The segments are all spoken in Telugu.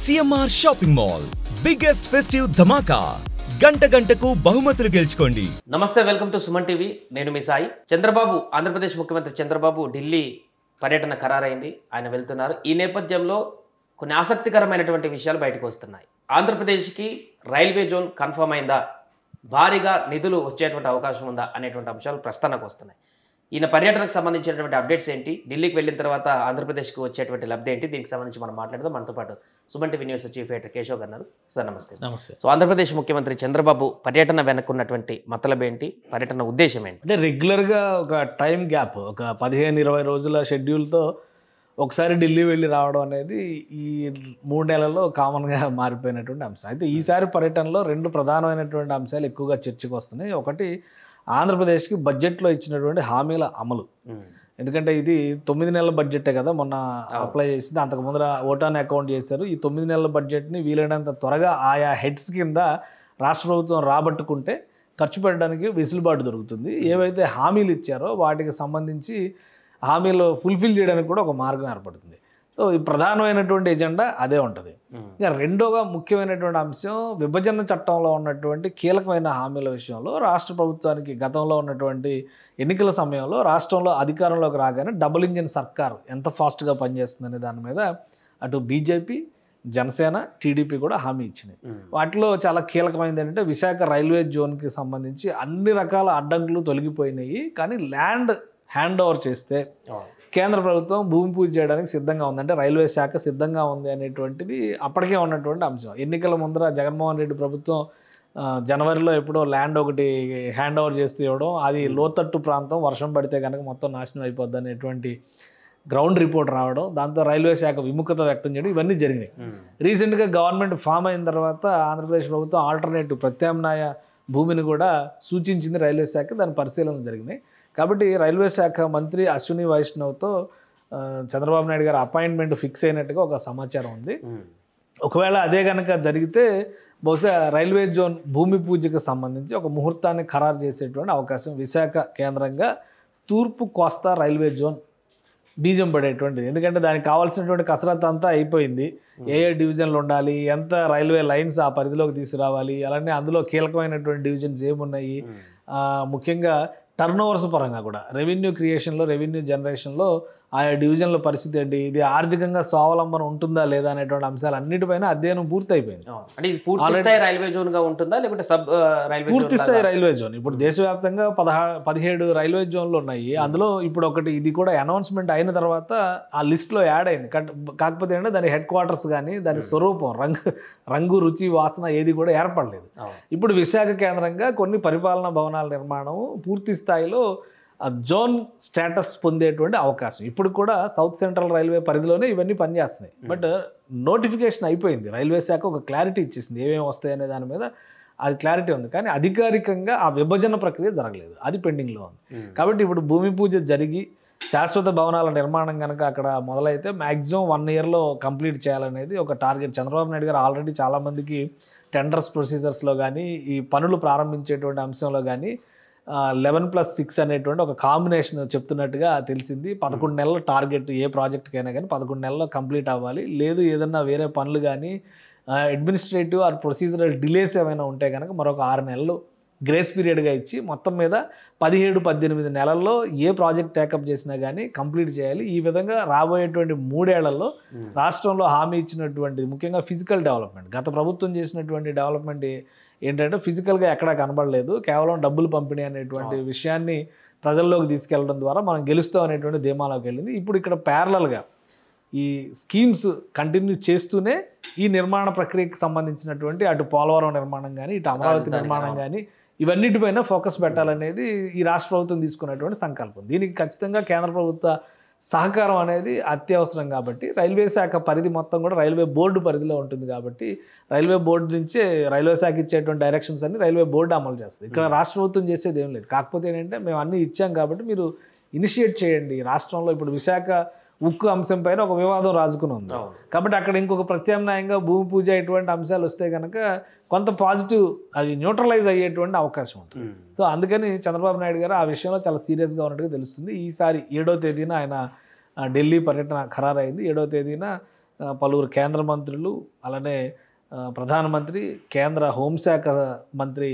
CMR shopping mall biggest festive ధమాకా గంట గంటకు బహుమతులు గెలుచుకోండి నమస్తే వెల్కమ్ టు సుమన్ టీవీ నేను మీ సాయి చంద్రబాబు ఆంధ్రప్రదేశ్ ముఖ్యమంత్రి చంద్రబాబు ఢిల్లీ పర్యటన ఖరారైంది ఆయన వెళ్తున్నారు ఈ నేపథ్యంలో కొన్ని ఆసక్తికరమైనటువంటి విషయాలు బయటకు వస్తున్నాయి ఆంధ్రప్రదేశ్కి రైల్వే జోన్ కన్ఫర్మ్ అయిందా భారీగా నిధులు వచ్చేటువంటి అవకాశం ఉందా అనేటువంటి అంశాలు ప్రస్తానకు వస్తున్నాయి ఈయన పర్యటనకు సంబంధించినటువంటి అప్డేట్స్ ఏంటి ఢిల్లీకి వెళ్ళిన తర్వాత ఆంధ్రప్రదేశ్కి వచ్చేటువంటి లబ్ధి ఏంటి దీనికి సంబంధించి మనం మాట్లాడదాం మనతో పాటు Suman TV news chief editor Keshav గారు సార్ నమస్తే నమస్తే సో ఆంధ్రప్రదేశ్ ముఖ్యమంత్రి చంద్రబాబు పర్యటన వెనక్కున్నటువంటి మతలబ్ ఏంటి పర్యటన ఉద్దేశం ఏంటి అంటే రెగ్యులర్గా ఒక టైం గ్యాప్ ఒక పదిహేను ఇరవై రోజుల షెడ్యూల్తో ఒకసారి ఢిల్లీ వెళ్ళి రావడం అనేది ఈ మూడు నెలల్లో కామన్గా మారిపోయినటువంటి అంశం అయితే ఈసారి పర్యటనలో రెండు ప్రధానమైనటువంటి అంశాలు ఎక్కువగా చర్చకు వస్తున్నాయి ఒకటి ఆంధ్రప్రదేశ్కి బడ్జెట్లో ఇచ్చినటువంటి హామీల అమలు ఎందుకంటే ఇది తొమ్మిది నెలల బడ్జెటే కదా మొన్న అప్లై చేసింది అంతకు ముందర ఓటాన్ అకౌంట్ చేశారు ఈ తొమ్మిది నెలల బడ్జెట్ని వీలైనంత త్వరగా ఆయా హెడ్స్ కింద రాష్ట్ర ప్రభుత్వం రాబట్టుకుంటే ఖర్చు పెట్టడానికి వెసులుబాటు దొరుకుతుంది ఏవైతే హామీలు ఇచ్చారో వాటికి సంబంధించి హామీలు ఫుల్ఫిల్ చేయడానికి కూడా ఒక మార్గం ఏర్పడుతుంది ప్రధానమైనటువంటి ఎజెండా అదే ఉంటుంది ఇంకా రెండోగా ముఖ్యమైనటువంటి అంశం విభజన చట్టంలో ఉన్నటువంటి కీలకమైన హామీల విషయంలో రాష్ట్ర ప్రభుత్వానికి గతంలో ఉన్నటువంటి ఎన్నికల సమయంలో రాష్ట్రంలో అధికారంలోకి రాగానే డబుల్ ఇంజిన్ సర్కార్ ఎంత ఫాస్ట్గా పనిచేస్తుందనే దాని మీద అటు బీజేపీ జనసేన టీడీపీ కూడా హామీ ఇచ్చినాయి వాటిలో చాలా కీలకమైనది ఏంటంటే విశాఖ రైల్వే జోన్కి సంబంధించి అన్ని రకాల అడ్డంకులు తొలగిపోయినాయి కానీ ల్యాండ్ హ్యాండ్ ఓవర్ చేస్తే కేంద్ర ప్రభుత్వం భూమి పూజ చేయడానికి సిద్ధంగా ఉందంటే రైల్వే శాఖ సిద్ధంగా ఉంది అనేటువంటిది అప్పటికే ఉన్నటువంటి అంశం ఎన్నికల ముందర జగన్మోహన్ రెడ్డి ప్రభుత్వం జనవరిలో ఎప్పుడో ల్యాండ్ ఒకటి హ్యాండ్ ఓవర్ చేస్తూ ఇవ్వడం అది లోతట్టు ప్రాంతం వర్షం పడితే కనుక మొత్తం నాశనం అయిపోద్ది అనేటువంటి గ్రౌండ్ రిపోర్ట్ రావడం దాంతో రైల్వే శాఖ విముఖత వ్యక్తం చేయడం ఇవన్నీ జరిగినాయి రీసెంట్గా గవర్నమెంట్ ఫామ్ అయిన తర్వాత ఆంధ్రప్రదేశ్ ప్రభుత్వం ఆల్టర్నేటివ్ ప్రత్యామ్నాయ భూమిని కూడా సూచించింది రైల్వే శాఖ దాని పరిశీలన జరిగినాయి కాబట్టి రైల్వే శాఖ మంత్రి అశ్విని వైష్ణవ్తో చంద్రబాబు నాయుడు గారు అపాయింట్మెంట్ ఫిక్స్ అయినట్టుగా ఒక సమాచారం ఉంది ఒకవేళ అదే కనుక జరిగితే బహుశా రైల్వే జోన్ భూమి పూజకు సంబంధించి ఒక ముహూర్తాన్ని ఖరారు చేసేటువంటి అవకాశం విశాఖ కేంద్రంగా తూర్పు కోస్తా రైల్వే జోన్ బీజం పడేటువంటిది ఎందుకంటే దానికి కావాల్సినటువంటి కసరత్ అంతా అయిపోయింది ఏ ఏ డివిజన్లు ఉండాలి ఎంత రైల్వే లైన్స్ ఆ పరిధిలోకి తీసుకురావాలి అలానే అందులో కీలకమైనటువంటి డివిజన్స్ ఏమున్నాయి ముఖ్యంగా టర్న్ ఓవర్స్ పరంగా కూడా రెవెన్యూ క్రియేషన్లో రెవెన్యూ జనరేషన్లో ఆయా డివిజన్ల పరిస్థితి ఏంటి ఇది ఆర్థికంగా స్వావలంబన ఉంటుందా లేదా అనేటువంటి అంశాలు అన్నిటిపైన అధ్యయనం పూర్తయిపోయింది అంటే రైల్వే జోన్ గా ఉంటుందా లేకుంటే సబ్ రైల్వే పూర్తిస్థాయి రైల్వే జోన్ ఇప్పుడు hmm. దేశవ్యాప్తంగా పదహా పదిహేడు రైల్వే జోన్లు ఉన్నాయి hmm. అందులో ఇప్పుడు ఒకటి ఇది కూడా అనౌన్స్మెంట్ అయిన తర్వాత ఆ లిస్ట్లో యాడ్ అయింది కాకపోతే ఏంటంటే దాని హెడ్ క్వార్టర్స్ కానీ దాని hmm. స్వరూపం రంగు రంగు రుచి వాసన ఏది కూడా ఏర్పడలేదు ఇప్పుడు విశాఖ కేంద్రంగా కొన్ని పరిపాలనా భవనాల నిర్మాణం పూర్తి స్థాయిలో జోన్ స్టేటస్ పొందేటువంటి అవకాశం ఇప్పుడు కూడా సౌత్ సెంట్రల్ రైల్వే పరిధిలోనే ఇవన్నీ పనిచేస్తున్నాయి బట్ నోటిఫికేషన్ అయిపోయింది రైల్వే శాఖ ఒక క్లారిటీ ఇచ్చేసింది ఏమేమి వస్తాయనే దాని మీద అది క్లారిటీ ఉంది కానీ అధికారికంగా ఆ విభజన ప్రక్రియ జరగలేదు అది పెండింగ్లో ఉంది కాబట్టి ఇప్పుడు భూమి పూజ జరిగి శాశ్వత భవనాల నిర్మాణం కనుక అక్కడ మొదలైతే మ్యాక్సిమం వన్ ఇయర్లో కంప్లీట్ చేయాలనేది ఒక టార్గెట్ చంద్రబాబు నాయుడు గారు ఆల్రెడీ చాలామందికి టెండర్స్ ప్రొసీజర్స్లో కానీ ఈ పనులు ప్రారంభించేటువంటి అంశంలో కానీ లెవెన్ ప్లస్ సిక్స్ అనేటువంటి ఒక కాంబినేషన్ చెప్తున్నట్టుగా తెలిసింది పదకొండు hmm. నెలల టార్గెట్ ఏ ప్రాజెక్ట్కైనా కానీ పదకొండు నెలల్లో కంప్లీట్ అవ్వాలి లేదు ఏదన్నా వేరే పనులు కానీ అడ్మినిస్ట్రేటివ్ ఆర్ ప్రొసీజరల్ డిలేస్ ఏమైనా ఉంటే కనుక మరొక ఆరు నెలలు గ్రేస్ పీరియడ్గా ఇచ్చి మొత్తం మీద పదిహేడు పద్దెనిమిది నెలల్లో ఏ ప్రాజెక్ట్ టేకప్ చేసినా కానీ కంప్లీట్ చేయాలి ఈ విధంగా రాబోయేటువంటి మూడేళ్లలో రాష్ట్రంలో హామీ ఇచ్చినటువంటి ముఖ్యంగా ఫిజికల్ డెవలప్మెంట్ గత ప్రభుత్వం చేసినటువంటి డెవలప్మెంట్ ఏంటంటే ఫిజికల్గా ఎక్కడా కనబడలేదు కేవలం డబ్బులు పంపిణీ అనేటువంటి విషయాన్ని ప్రజల్లోకి తీసుకెళ్లడం ద్వారా మనం గెలుస్తాం అనేటువంటి ధీమాలోకి వెళ్ళింది ఇప్పుడు ఇక్కడ ప్యారలల్గా ఈ స్కీమ్స్ కంటిన్యూ చేస్తూనే ఈ నిర్మాణ ప్రక్రియకి సంబంధించినటువంటి అటు పోలవరం నిర్మాణం కానీ ఇటు అమరావతి నిర్మాణం కానీ ఇవన్నిటిపైన ఫోకస్ పెట్టాలనేది ఈ రాష్ట్ర ప్రభుత్వం తీసుకున్నటువంటి సంకల్పం దీనికి ఖచ్చితంగా కేంద్ర ప్రభుత్వ సహకారం అనేది అత్యవసరం కాబట్టి రైల్వే శాఖ పరిధి మొత్తం కూడా రైల్వే బోర్డు పరిధిలో ఉంటుంది కాబట్టి రైల్వే బోర్డు నుంచే రైల్వే శాఖ ఇచ్చేటువంటి డైరెక్షన్స్ అన్ని రైల్వే బోర్డు అమలు చేస్తుంది ఇక్కడ hmm. రాష్ట్ర ప్రభుత్వం చేసేది ఏం లేదు కాకపోతే ఏంటంటే మేము అన్నీ ఇచ్చాం కాబట్టి మీరు ఇనిషియేట్ చేయండి రాష్ట్రంలో ఇప్పుడు విశాఖ ఉక్కు అంశం పైన ఒక వివాదం రాజుకుని ఉంది కాబట్టి అక్కడ ఇంకొక ప్రత్యామ్నాయంగా భూమి పూజ ఇటువంటి అంశాలు వస్తే కనుక కొంత పాజిటివ్ అది న్యూట్రలైజ్ అయ్యేటువంటి అవకాశం ఉంటుంది సో అందుకని చంద్రబాబు నాయుడు గారు ఆ విషయంలో చాలా సీరియస్గా ఉన్నట్టుగా తెలుస్తుంది ఈసారి ఏడో తేదీన ఆయన ఢిల్లీ పర్యటన ఖరారైంది ఏడో తేదీన పలువురు కేంద్ర మంత్రులు అలానే ప్రధానమంత్రి కేంద్ర హోంశాఖ మంత్రి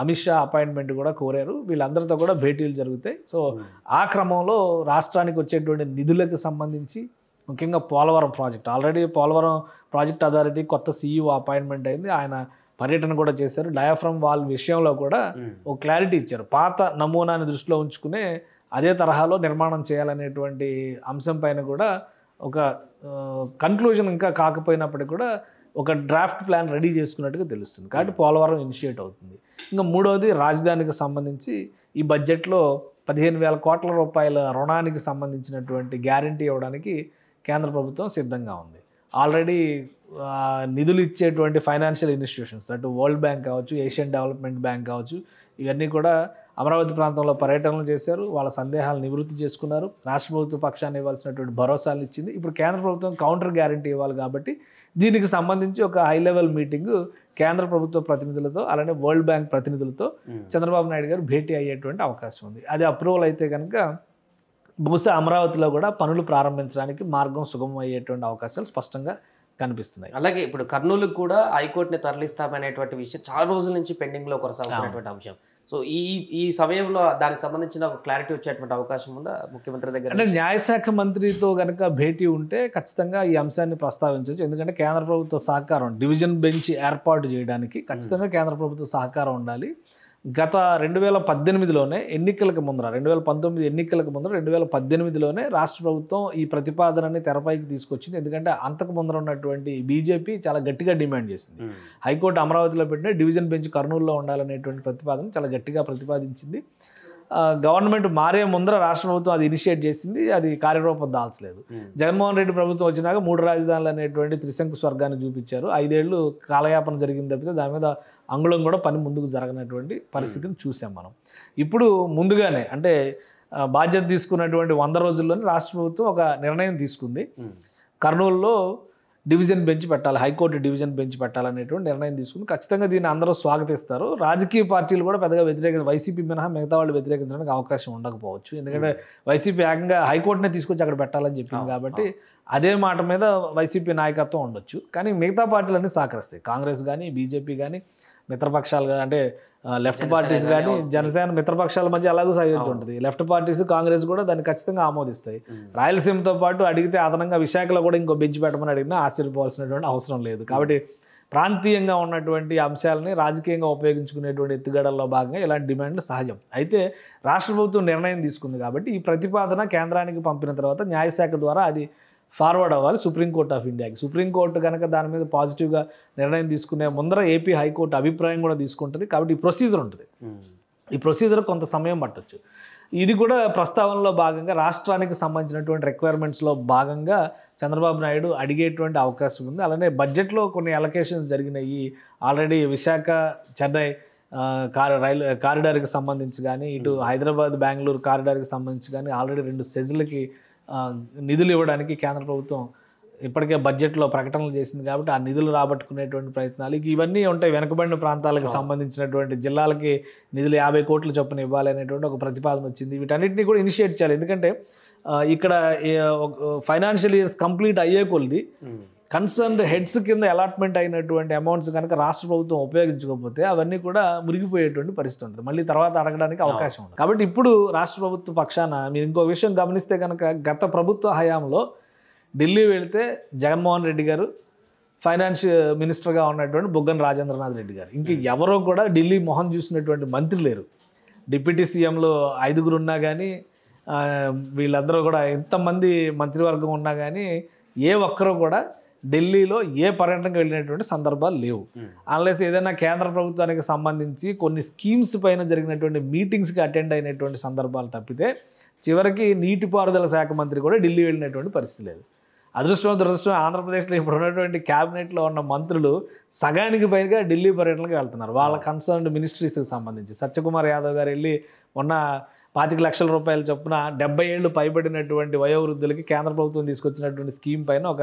అమిత్ షా అపాయింట్మెంట్ కూడా కోరారు వీళ్ళందరితో కూడా భేటీలు జరుగుతాయి సో hmm. ఆ క్రమంలో రాష్ట్రానికి వచ్చేటువంటి నిధులకు సంబంధించి ముఖ్యంగా Polavaram project already Polavaram project authority కొత్త సీఈఓ అపాయింట్మెంట్ అయింది ఆయన పర్యటన కూడా చేశారు డయాఫ్రమ్ వాల్ విషయంలో కూడా ఒక hmm. క్లారిటీ ఇచ్చారు పాత నమూనాని దృష్టిలో ఉంచుకునే అదే తరహాలో నిర్మాణం చేయాలనేటువంటి అంశం పైన కూడా ఒక కన్క్లూజన్ ఇంకా కాకపోయినప్పటికీ కూడా ఒక డ్రాఫ్ట్ ప్లాన్ రెడీ చేసుకున్నట్టుగా తెలుస్తుంది కాబట్టి hmm. పోలవరం ఇనిషియేట్ అవుతుంది ఇంకా మూడవది రాజధానికి సంబంధించి ఈ బడ్జెట్లో పదిహేను వేల కోట్ల రూపాయల రుణానికి సంబంధించినటువంటి గ్యారంటీ ఇవ్వడానికి కేంద్ర ప్రభుత్వం సిద్ధంగా ఉంది ఆల్రెడీ నిధులు ఇచ్చేటువంటి ఫైనాన్షియల్ ఇన్స్టిట్యూషన్స్ అటు వరల్డ్ బ్యాంక్ కావచ్చు ఏషియన్ డెవలప్మెంట్ బ్యాంక్ కావచ్చు ఇవన్నీ కూడా అమరావతి ప్రాంతంలో పర్యటనలు చేశారు వాళ్ళ సందేహాలు నివృత్తి చేసుకున్నారు రాష్ట్ర ప్రభుత్వ పక్షాన్ని ఇవ్వాల్సినటువంటి భరోసాలు ఇచ్చింది ఇప్పుడు కేంద్ర ప్రభుత్వం కౌంటర్ గ్యారంటీ ఇవ్వాలి కాబట్టి దీనికి సంబంధించి ఒక హై లెవెల్ మీటింగ్ కేంద్ర ప్రభుత్వ ప్రతినిధులతో అలానే వరల్డ్ బ్యాంక్ ప్రతినిధులతో hmm. చంద్రబాబు నాయుడు గారు భేటీ అయ్యేటువంటి అవకాశం ఉంది అది అప్రూవల్ అయితే కనుక బహుశా అమరావతిలో కూడా పనులు ప్రారంభించడానికి మార్గం సుగమం అయ్యేటువంటి అవకాశాలు స్పష్టంగా కనిపిస్తున్నాయి అలాగే ఇప్పుడు కర్నూలుకు కూడా హైకోర్టుని తరలిస్తామనేటువంటి విషయం చాలా రోజుల నుంచి పెండింగ్లో కొనసాగుతున్నటువంటి అంశం సో ఈ ఈ సమయంలో దానికి సంబంధించిన ఒక క్లారిటీ వచ్చేటువంటి అవకాశం ఉందా ముఖ్యమంత్రి దగ్గర అంటే న్యాయశాఖ మంత్రితో కనుక భేటీ ఉంటే ఖచ్చితంగా ఈ అంశాన్ని ప్రస్తావించవచ్చు ఎందుకంటే కేంద్ర ప్రభుత్వ సహకారం డివిజన్ బెంచ్ ఏర్పాటు చేయడానికి ఖచ్చితంగా కేంద్ర ప్రభుత్వ సహకారం ఉండాలి గత రెండు వేల పద్దెనిమిదిలోనే ఎన్నికలకు ముందర రెండు వేల పంతొమ్మిది ఎన్నికలకు ముందర రెండు వేల పద్దెనిమిదిలోనే రాష్ట్ర ప్రభుత్వం ఈ ప్రతిపాదనని తెరపైకి తీసుకొచ్చింది ఎందుకంటే అంతకు ముందర ఉన్నటువంటి బీజేపీ చాలా గట్టిగా డిమాండ్ చేసింది హైకోర్టు అమరావతిలో పెట్టిన డివిజన్ బెంచ్ కర్నూలులో ఉండాలనేటువంటి ప్రతిపాదన చాలా గట్టిగా ప్రతిపాదించింది గవర్నమెంట్ మారే ముందర రాష్ట్ర ప్రభుత్వం అది ఇనిషియేట్ చేసింది అది కార్యరూపం దాల్చలేదు hmm. జగన్మోహన్ రెడ్డి ప్రభుత్వం వచ్చినాక మూడు రాజధానులు అనేటువంటి త్రిశంకు స్వర్గాన్ని చూపించారు ఐదేళ్లు కాలయాపన జరిగింది తప్పితే దాని మీద అంగుళం కూడా పని ముందుకు జరగనటువంటి పరిస్థితిని hmm. చూసాం మనం ఇప్పుడు ముందుగానే అంటే బాధ్యత తీసుకున్నటువంటి వంద రోజుల్లోనే రాష్ట్ర ప్రభుత్వం ఒక నిర్ణయం తీసుకుంది hmm. కర్నూలులో డివిజన్ బెంచ్ పెట్టాలి హైకోర్టు డివిజన్ బెంచ్ పెట్టాలనేటువంటి నిర్ణయం తీసుకుని ఖచ్చితంగా దీన్ని అందరూ స్వాగతిస్తారు రాజకీయ పార్టీలు కూడా పెద్దగా వ్యతిరేక వైసీపీ మినహా మిగతా వాళ్ళు వ్యతిరేకించడానికి అవకాశం ఉండకపోవచ్చు ఎందుకంటే వైసీపీ ఏకంగా హైకోర్టునే తీసుకొచ్చి అక్కడ పెట్టాలని చెప్పింది కాబట్టి అదే మాట మీద వైసీపీ నాయకత్వం ఉండొచ్చు కానీ మిగతా పార్టీలన్నీ సహకరిస్తాయి కాంగ్రెస్ కానీ బీజేపీ కానీ మిత్రపక్షాలు అంటే లెఫ్ట్ పార్టీస్ కానీ జనసేన మిత్రపక్షాల మధ్య అలాగే సాగుతుంటుంది లెఫ్ట్ పార్టీస్ కాంగ్రెస్ కూడా దాన్ని ఖచ్చితంగా ఆమోదిస్తాయి రాయలసీమతో పాటు అడిగితే అదనంగా విశాఖలో కూడా ఇంకో బెంచ్ పెట్టమని అడిగినా ఆశ్చర్యపోవాల్సినటువంటి అవసరం లేదు కాబట్టి ప్రాంతీయంగా ఉన్నటువంటి అంశాలని రాజకీయంగా ఉపయోగించుకునేటువంటి ఎత్తుగడల్లో భాగంగా ఇలాంటి డిమాండ్లు సహజం అయితే రాష్ట్ర ప్రభుత్వం నిర్ణయం తీసుకుంది కాబట్టి ఈ ప్రతిపాదన కేంద్రానికి పంపిన తర్వాత న్యాయశాఖ ద్వారా అది ఫార్వర్డ్ అవ్వాలి సుప్రీంకోర్టు ఆఫ్ ఇండియాకి సుప్రీంకోర్టు కనుక దాని మీద పాజిటివ్గా నిర్ణయం తీసుకునే ముందర ఏపీ హైకోర్టు అభిప్రాయం కూడా తీసుకుంటుంది కాబట్టి ఈ ప్రొసీజర్ ఉంటుంది ఈ ప్రొసీజర్ కొంత సమయం పట్టచ్చు ఇది కూడా ప్రస్తావనలో భాగంగా రాష్ట్రానికి సంబంధించినటువంటి రిక్వైర్మెంట్స్లో భాగంగా చంద్రబాబు నాయుడు అడిగేటువంటి అవకాశం ఉంది అలానే బడ్జెట్లో కొన్ని అలొకేషన్స్ జరిగినాయి ఆల్రెడీ విశాఖ చెన్నై కార్ రైలు కారిడార్కి సంబంధించి కానీ ఇటు హైదరాబాద్ బెంగళూరు కారిడార్కి సంబంధించి కానీ ఆల్రెడీ రెండు సెజ్లకి నిధులు ఇవ్వడానికి కేంద్ర ప్రభుత్వం ఇప్పటికే బడ్జెట్లో ప్రకటనలు చేసింది కాబట్టి ఆ నిధులు రాబట్టుకునేటువంటి ప్రయత్నాలు ఇవన్నీ ఉంటాయి వెనుకబడిన ప్రాంతాలకు సంబంధించినటువంటి జిల్లాలకి నిధులు యాభై కోట్ల చొప్పున ఇవ్వాలి అనేటువంటి ఒక ప్రతిపాదన వచ్చింది వీటన్నిటిని కూడా ఇనిషియేట్ చేయాలి ఎందుకంటే ఇక్కడ ఫైనాన్షియల్ ఇయర్స్ కంప్లీట్ అయ్యే కొలిది కన్సర్న్డ్ హెడ్స్ కింద అలాట్మెంట్ అయినటువంటి అమౌంట్స్ కనుక రాష్ట్ర ప్రభుత్వం ఉపయోగించుకోకపోతే అవన్నీ కూడా మురిగిపోయేటువంటి పరిస్థితి ఉంటుంది మళ్ళీ తర్వాత అడగడానికి అవకాశం ఉంది కాబట్టి ఇప్పుడు రాష్ట్ర ప్రభుత్వ పక్షాన మీరు ఇంకో విషయం గమనిస్తే కనుక గత ప్రభుత్వ హయాంలో ఢిల్లీ వెళితే జగన్మోహన్ రెడ్డి గారు ఫైనాన్స్ మినిస్టర్గా ఉన్నటువంటి బుగ్గన్ రాజేంద్రనాథ్ రెడ్డి గారు ఇంక ఎవరో కూడా ఢిల్లీ మొహం చూసినటువంటి మంత్రి లేరు డిప్యూటీ సీఎంలో ఐదుగురు ఉన్నా కానీ వీళ్ళందరూ కూడా ఎంతమంది మంత్రివర్గం ఉన్నా కానీ ఏ ఒక్కరూ కూడా ఢిల్లీలో ఏ పర్యటనకు వెళ్ళినటువంటి సందర్భాలు లేవు అన్లెస్ hmm. ఏదైనా కేంద్ర ప్రభుత్వానికి సంబంధించి కొన్ని స్కీమ్స్ పైన జరిగినటువంటి మీటింగ్స్కి అటెండ్ అయినటువంటి సందర్భాలు తప్పితే చివరికి నీటిపారుదల శాఖ మంత్రి కూడా ఢిల్లీ వెళ్ళినటువంటి పరిస్థితి లేదు అదృష్టం దురదృష్టం ఆంధ్రప్రదేశ్లో ఇప్పుడు ఉన్నటువంటి క్యాబినెట్లో ఉన్న మంత్రులు సగానికి పైగా ఢిల్లీ పర్యటనకు వెళ్తున్నారు వాళ్ళ కన్సర్న్ hmm. మినిస్ట్రీస్కి సంబంధించి సత్యకుమార్ యాదవ్ గారు వెళ్ళి మొన్న పాతిక లక్షల రూపాయల చొప్పున డెబ్బై ఏళ్ళు పైబడినటువంటి వయోవృద్ధులకి కేంద్ర ప్రభుత్వం తీసుకొచ్చినటువంటి స్కీమ్ పైన ఒక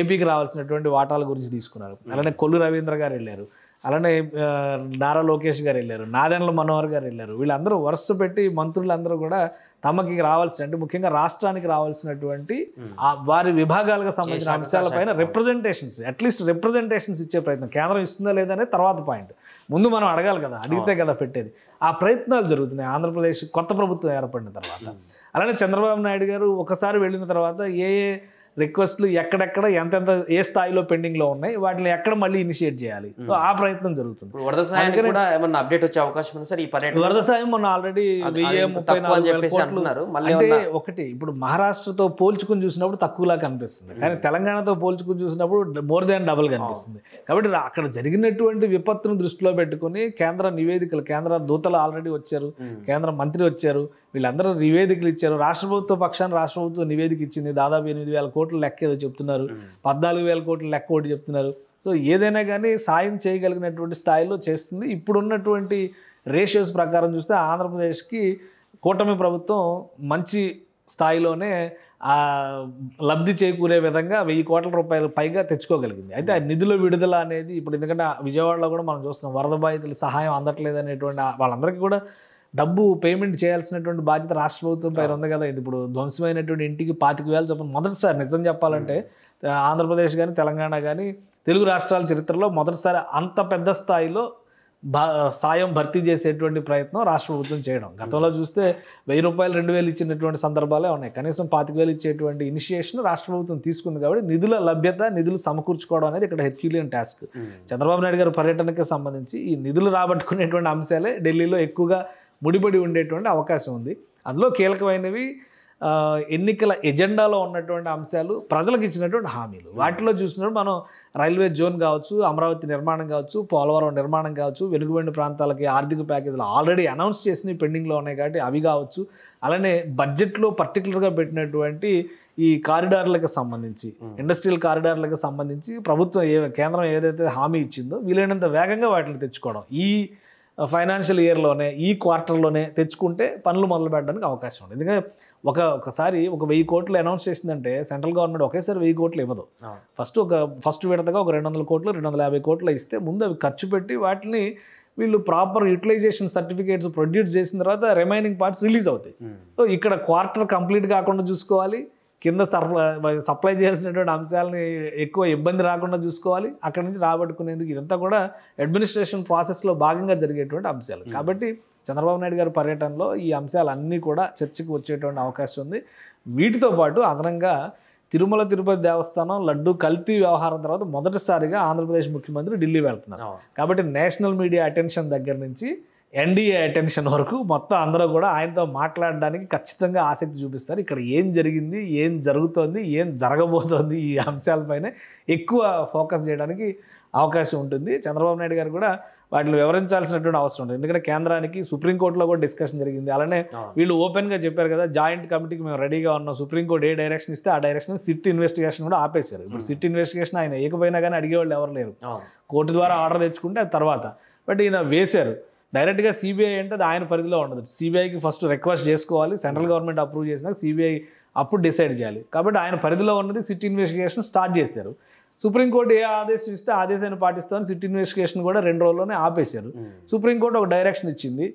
ఏపీకి రావాల్సినటువంటి వాటాల గురించి తీసుకున్నారు అలానే కొల్లు రవీంద్ర గారు వెళ్ళారు అలానే నారా లోకేష్ గారు వెళ్ళారు నాదెండ్ల మనోహర్ గారు వెళ్ళారు వీళ్ళందరూ వరుస పెట్టి మంత్రులందరూ కూడా తమకి రావాల్సిన అంటే ముఖ్యంగా రాష్ట్రానికి రావాల్సినటువంటి వారి విభాగాలకు సంబంధించిన అంశాలపైన రిప్రజెంటేషన్స్ అట్లీస్ట్ రిప్రజెంటేషన్స్ ఇచ్చే ప్రయత్నం కేంద్రం ఇస్తుందా లేదా తర్వాత పాయింట్ ముందు మనం అడగాలి కదా అడిగితే కదా పెట్టేది ఆ ప్రయత్నాలు జరుగుతున్నాయి ఆంధ్రప్రదేశ్ కొత్త ప్రభుత్వం ఏర్పడిన తర్వాత అలానే చంద్రబాబు నాయుడు గారు ఒకసారి వెళ్ళిన తర్వాత ఏ ఏ రిక్వెస్ట్లు ఎక్కడెక్కడ ఎంతెంత ఏ స్థాయిలో పెండింగ్లో ఉన్నాయి వాటిని ఎక్కడ మళ్ళీ ఇనిషియేట్ చేయాలి ఆ ప్రయత్నం జరుగుతుంది వరద సాయం కూడా ఏమన్నా అప్డేట్ వచ్చే అవకాశం ఉంది సార్ ఈ పర్యటన వరద సాయం మొన్న ఆల్రెడీ అంటే ఒకటి ఇప్పుడు మహారాష్ట్రతో పోల్చుకుని చూసినప్పుడు తక్కువలా కనిపిస్తుంది కానీ తెలంగాణతో పోల్చుకుని చూసినప్పుడు మోర్ దాన్ డబుల్ కనిపిస్తుంది కాబట్టి అక్కడ జరిగినటువంటి విపత్తును దృష్టిలో పెట్టుకుని కేంద్ర నివేదికలు కేంద్ర దూతలు ఆల్రెడీ వచ్చారు కేంద్ర మంత్రి వచ్చారు వీళ్ళందరూ నివేదికలు ఇచ్చారు రాష్ట్ర ప్రభుత్వ పక్షాన్ని రాష్ట్ర ప్రభుత్వం నివేదిక ఇచ్చింది దాదాపు ఎనిమిది వేల కోట్లు లెక్క ఏదో చెప్తున్నారు పద్నాలుగు వేల కోట్లు లెక్క ఒకటి చెప్తున్నారు సో ఏదైనా కానీ సాయం చేయగలిగినటువంటి స్థాయిలో చేస్తుంది ఇప్పుడున్నటువంటి రేషియోస్ ప్రకారం చూస్తే ఆంధ్రప్రదేశ్కి కూటమి ప్రభుత్వం మంచి స్థాయిలోనే లబ్ధి చేకూరే విధంగా వెయ్యి కోట్ల రూపాయలు పైగా తెచ్చుకోగలిగింది అయితే ఆ నిధుల విడుదల అనేది ఇప్పుడు ఎందుకంటే విజయవాడలో కూడా మనం చూస్తున్నాం వరద బాధితుల సహాయం అందట్లేదు అనేటువంటి వాళ్ళందరికీ కూడా డబ్బు పేమెంట్ చేయాల్సినటువంటి బాధ్యత రాష్ట్ర ప్రభుత్వం పైన ఉంది కదా ఇది ఇప్పుడు ధ్వంసమైనటువంటి ఇంటికి పాతిక వేలు చెప్పండి మొదటిసారి నిజం చెప్పాలంటే hmm. ఆంధ్రప్రదేశ్ కానీ తెలంగాణ కానీ తెలుగు రాష్ట్రాల చరిత్రలో మొదటిసారి అంత పెద్ద స్థాయిలో సాయం భర్తీ చేసేటువంటి ప్రయత్నం రాష్ట్ర ప్రభుత్వం చేయడం గతంలో చూస్తే వెయ్యి రూపాయలు రెండు వేలు ఇచ్చినటువంటి సందర్భాలే ఉన్నాయి కనీసం పాతిక వేలు ఇచ్చేటువంటి ఇనిషియేషన్ రాష్ట్ర ప్రభుత్వం తీసుకుంది కాబట్టి నిధుల లభ్యత నిధులు సమకూర్చుకోవడం అనేది ఇక్కడ herculean task hmm. Chandrababu Naidu గారు పర్యటనకి సంబంధించి ఈ నిధులు రాబట్టుకునేటువంటి అంశాలే ఢిల్లీలో ఎక్కువగా ముడిపడి ఉండేటువంటి అవకాశం ఉంది అందులో కీలకమైనవి ఎన్నికల ఎజెండాలో ఉన్నటువంటి అంశాలు ప్రజలకు ఇచ్చినటువంటి హామీలు వాటిలో చూసినప్పుడు మనం రైల్వే జోన్ కావచ్చు అమరావతి నిర్మాణం కావచ్చు పోలవరం నిర్మాణం కావచ్చు వెనుకబడిన ప్రాంతాలకి ఆర్థిక ప్యాకేజీలు ఆల్రెడీ అనౌన్స్ చేసినవి పెండింగ్లో ఉన్నాయి కాబట్టి అవి కావచ్చు అలానే బడ్జెట్లో పర్టికులర్గా పెట్టినటువంటి ఈ కారిడార్లకు సంబంధించి ఇండస్ట్రియల్ కారిడార్లకు సంబంధించి ప్రభుత్వం ఏ కేంద్రం ఏదైతే హామీ ఇచ్చిందో వీలైనంత వేగంగా వాటిని తెచ్చుకోవడం ఈ ఫైనాన్షియల్ ఇయర్లోనే ఈ క్వార్టర్లోనే తెచ్చుకుంటే పనులు మొదలు పెట్టడానికి అవకాశం ఉంది ఎందుకంటే ఒక ఒకసారి ఒక వెయ్యి కోట్లు అనౌన్స్ చేసిందంటే సెంట్రల్ గవర్నమెంట్ ఒకేసారి వెయ్యి కోట్లు ఇవ్వదు ఫస్ట్ ఒక ఫస్ట్ విడతగా ఒక రెండు వందల కోట్లు రెండు వందల యాభై కోట్లు ఇస్తే ముందు అవి ఖర్చు పెట్టి వాటిని వీళ్ళు ప్రాపర్ యూటిలైజేషన్ సర్టిఫికేట్స్ ప్రొడ్యూస్ చేసిన తర్వాత రిమైనింగ్ పార్ట్స్ రిలీజ్ అవుతాయి సో ఇక్కడ క్వార్టర్ కంప్లీట్ కాకుండా చూసుకోవాలి కింద సప్లై చేయాల్సినటువంటి అంశాలని ఎక్కువ ఇబ్బంది రాకుండా చూసుకోవాలి అక్కడి నుంచి రాబట్టుకునేందుకు ఇదంతా కూడా అడ్మినిస్ట్రేషన్ ప్రాసెస్లో భాగంగా జరిగేటువంటి అంశాలు కాబట్టి చంద్రబాబు నాయుడు గారి పర్యటనలో ఈ అంశాలన్నీ కూడా చర్చకు వచ్చేటువంటి అవకాశం ఉంది వీటితో పాటు అదనంగా తిరుమల తిరుపతి దేవస్థానం లడ్డు కల్తీ వ్యవహారం తర్వాత మొదటిసారిగా ఆంధ్రప్రదేశ్ ముఖ్యమంత్రి ఢిల్లీ వెళ్తున్నారు కాబట్టి నేషనల్ మీడియా అటెన్షన్ దగ్గర నుంచి ఎన్డీఏ అటెన్షన్ వరకు మొత్తం అందరూ కూడా ఆయనతో మాట్లాడడానికి ఖచ్చితంగా ఆసక్తి చూపిస్తారు ఇక్కడ ఏం జరిగింది ఏం జరుగుతోంది ఏం జరగబోతోంది ఈ అంశాలపైనే ఎక్కువ ఫోకస్ చేయడానికి అవకాశం ఉంటుంది చంద్రబాబు నాయుడు గారు కూడా వాటిని వివరించాల్సినటువంటి అవసరం ఉంటుంది ఎందుకంటే కేంద్రానికి సుప్రీంకోర్టులో కూడా డిస్కషన్ జరిగింది అలానే వీళ్ళు ఓపెన్గా చెప్పారు కదా జాయింట్ కమిటీకి మేము రెడీగా ఉన్నాం సుప్రీంకోర్టు ఏ డైరెక్షన్ ఇస్తే ఆ డైరెక్షన్ సిట్ ఇన్వెస్టిగేషన్ కూడా ఆపేశారు ఇప్పుడు సిట్ ఇన్వెస్టిగేషన్ ఆయన ఏకపోయినా కానీ అడిగేవాళ్ళు ఎవరు లేరు కోర్టు ద్వారా ఆర్డర్ తెచ్చుకుంటే తర్వాత బట్ ఈయన వేశారు డైరెక్ట్గా సిబిఐ అంటే అది ఆయన పరిధిలో ఉండదు సిబిఐకి ఫస్ట్ రిక్వెస్ట్ చేసుకోవాలి సెంట్రల్ hmm. గవర్నమెంట్ అప్రూవ్ చేసినాక సిబిఐ అప్పుడు డిసైడ్ చేయాలి కాబట్టి ఆయన పరిధిలో ఉన్నది సిట్ ఇన్వెస్టిగేషన్ స్టార్ట్ చేశారు సుప్రీంకోర్టు ఏ ఆదేశం ఇస్తే ఆదేశాన్ని పాటిస్తామని సిట్ ఇన్వెస్టిగేషన్ కూడా రెండు రోజుల్లోనే ఆపేశారు hmm. సుప్రీంకోర్టు ఒక డైరెక్షన్ ఇచ్చింది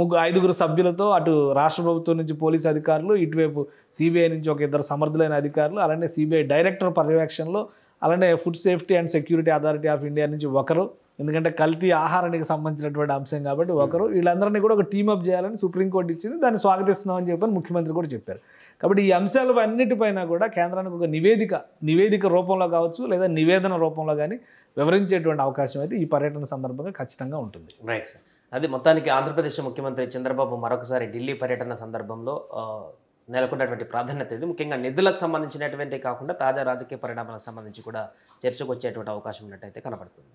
ముగ్గురు ఐదుగురు సభ్యులతో అటు రాష్ట్ర ప్రభుత్వం నుంచి పోలీస్ అధికారులు ఇటువైపు సిబిఐ నుంచి ఒక ఇద్దరు సమర్థులైన అధికారులు అలానే సిబిఐ డైరెక్టర్ పర్యవేక్షణలో అలానే food safety and security authority of India నుంచి ఒకరు ఎందుకంటే కల్తీ ఆహారానికి సంబంధించినటువంటి అంశం కాబట్టి ఒకరు వీళ్ళందరినీ కూడా ఒక టీమప్ చేయాలని సుప్రీంకోర్టు ఇచ్చింది దాన్ని అని చెప్పని ముఖ్యమంత్రి కూడా చెప్పారు కాబట్టి ఈ అంశాలు అన్నిటిపైన కూడా కేంద్రానికి ఒక నివేదిక నివేదిక రూపంలో కావచ్చు లేదా నివేదన రూపంలో కానీ వివరించేటువంటి అవకాశం అయితే ఈ పర్యటన సందర్భంగా ఖచ్చితంగా ఉంటుంది రైట్ సార్ అది మొత్తానికి ఆంధ్రప్రదేశ్ ముఖ్యమంత్రి చంద్రబాబు మరొకసారి ఢిల్లీ పర్యటన సందర్భంలో నెలకొన్నటువంటి ప్రాధాన్యత ఇది ముఖ్యంగా నిధులకు సంబంధించినటువంటి కాకుండా తాజా రాజకీయ పరిణామాలకు సంబంధించి కూడా చర్చకు వచ్చేటువంటి అవకాశం ఉన్నట్టయితే కనబడుతుంది